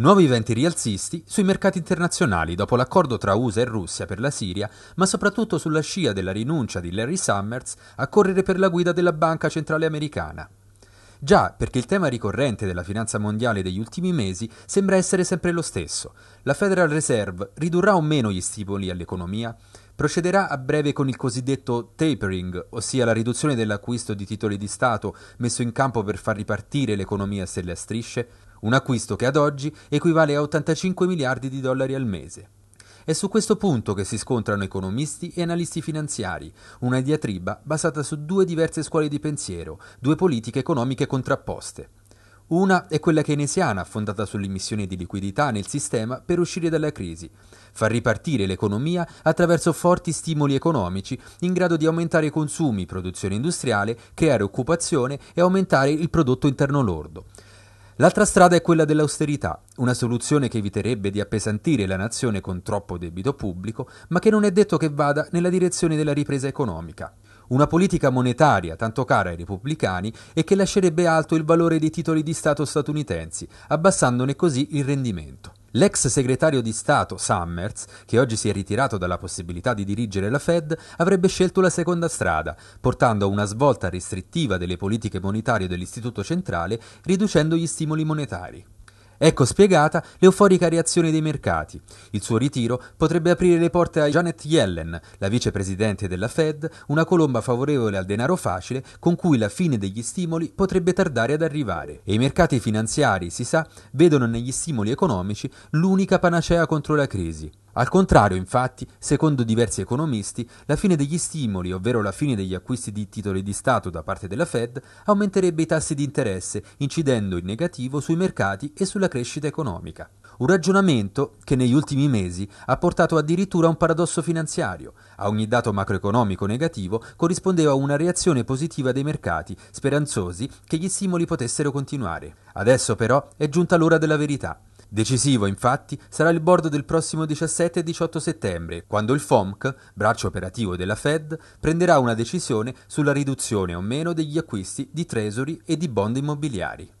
Nuovi eventi rialzisti sui mercati internazionali dopo l'accordo tra USA e Russia per la Siria, ma soprattutto sulla scia della rinuncia di Larry Summers a correre per la guida della Banca Centrale Americana. Già, perché il tema ricorrente della finanza mondiale degli ultimi mesi sembra essere sempre lo stesso. La Federal Reserve ridurrà o meno gli stimoli all'economia? procederà a breve con il cosiddetto tapering, ossia la riduzione dell'acquisto di titoli di Stato messo in campo per far ripartire l'economia se le strisce, un acquisto che ad oggi equivale a 85 miliardi di dollari al mese. È su questo punto che si scontrano economisti e analisti finanziari, una diatriba basata su due diverse scuole di pensiero, due politiche economiche contrapposte. Una è quella keynesiana, fondata sull'immissione di liquidità nel sistema per uscire dalla crisi, far ripartire l'economia attraverso forti stimoli economici in grado di aumentare i consumi, produzione industriale, creare occupazione e aumentare il prodotto interno lordo. L'altra strada è quella dell'austerità, una soluzione che eviterebbe di appesantire la nazione con troppo debito pubblico, ma che non è detto che vada nella direzione della ripresa economica una politica monetaria tanto cara ai repubblicani e che lascerebbe alto il valore dei titoli di Stato statunitensi, abbassandone così il rendimento. L'ex segretario di Stato Summers, che oggi si è ritirato dalla possibilità di dirigere la Fed, avrebbe scelto la seconda strada, portando a una svolta restrittiva delle politiche monetarie dell'Istituto centrale, riducendo gli stimoli monetari. Ecco spiegata l'euforica reazione dei mercati. Il suo ritiro potrebbe aprire le porte a Janet Yellen, la vicepresidente della Fed, una colomba favorevole al denaro facile con cui la fine degli stimoli potrebbe tardare ad arrivare. E i mercati finanziari, si sa, vedono negli stimoli economici l'unica panacea contro la crisi. Al contrario, infatti, secondo diversi economisti, la fine degli stimoli, ovvero la fine degli acquisti di titoli di Stato da parte della Fed, aumenterebbe i tassi di interesse, incidendo in negativo sui mercati e sulla crescita economica. Un ragionamento che negli ultimi mesi ha portato addirittura a un paradosso finanziario. A ogni dato macroeconomico negativo corrispondeva una reazione positiva dei mercati, speranzosi che gli stimoli potessero continuare. Adesso però è giunta l'ora della verità. Decisivo infatti sarà il bordo del prossimo 17 e 18 settembre, quando il FOMC, braccio operativo della Fed, prenderà una decisione sulla riduzione o meno degli acquisti di treasury e di bond immobiliari.